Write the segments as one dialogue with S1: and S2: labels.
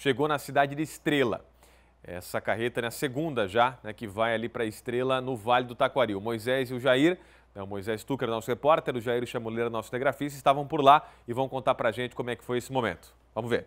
S1: chegou na cidade de Estrela. Essa carreta é a segunda já, né, que vai ali para Estrela, no Vale do Taquari. O Moisés e o Jair, né, o Moisés Tucker, nosso repórter, o Jair Chamuleira, nosso telegrafista, estavam por lá e vão contar para a gente como é que foi esse momento. Vamos ver.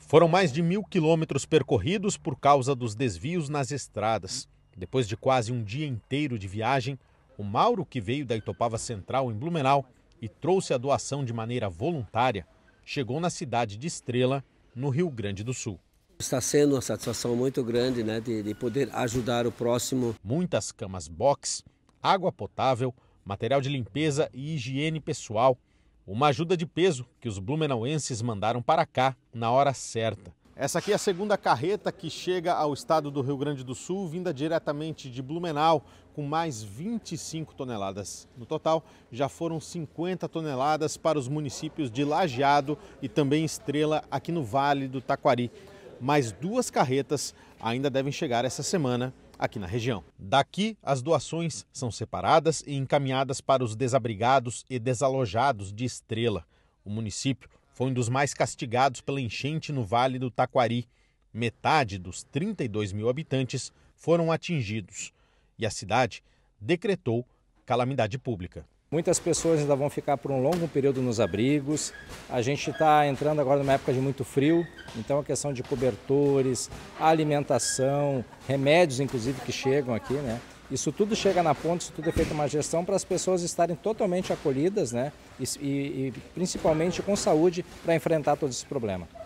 S2: Foram mais de mil quilômetros percorridos por causa dos desvios nas estradas. Depois de quase um dia inteiro de viagem, o Mauro, que veio da Itopava Central, em Blumenau, e trouxe a doação de maneira voluntária, chegou na cidade de Estrela no Rio Grande do Sul.
S3: Está sendo uma satisfação muito grande né, de, de poder ajudar o próximo.
S2: Muitas camas box, água potável, material de limpeza e higiene pessoal. Uma ajuda de peso que os blumenauenses mandaram para cá na hora certa. Essa aqui é a segunda carreta que chega ao estado do Rio Grande do Sul, vinda diretamente de Blumenau, com mais 25 toneladas. No total, já foram 50 toneladas para os municípios de Lajeado e também Estrela, aqui no Vale do Taquari. Mais duas carretas ainda devem chegar essa semana aqui na região. Daqui, as doações são separadas e encaminhadas para os desabrigados e desalojados de Estrela. O município foi um dos mais castigados pela enchente no Vale do Taquari. Metade dos 32 mil habitantes foram atingidos
S3: e a cidade decretou calamidade pública. Muitas pessoas ainda vão ficar por um longo período nos abrigos. A gente está entrando agora numa época de muito frio, então a questão de cobertores, alimentação, remédios, inclusive, que chegam aqui, né? Isso tudo chega na ponta, isso tudo é feito uma gestão para as pessoas estarem totalmente acolhidas né? e, e, e principalmente com saúde para enfrentar todo esse problema.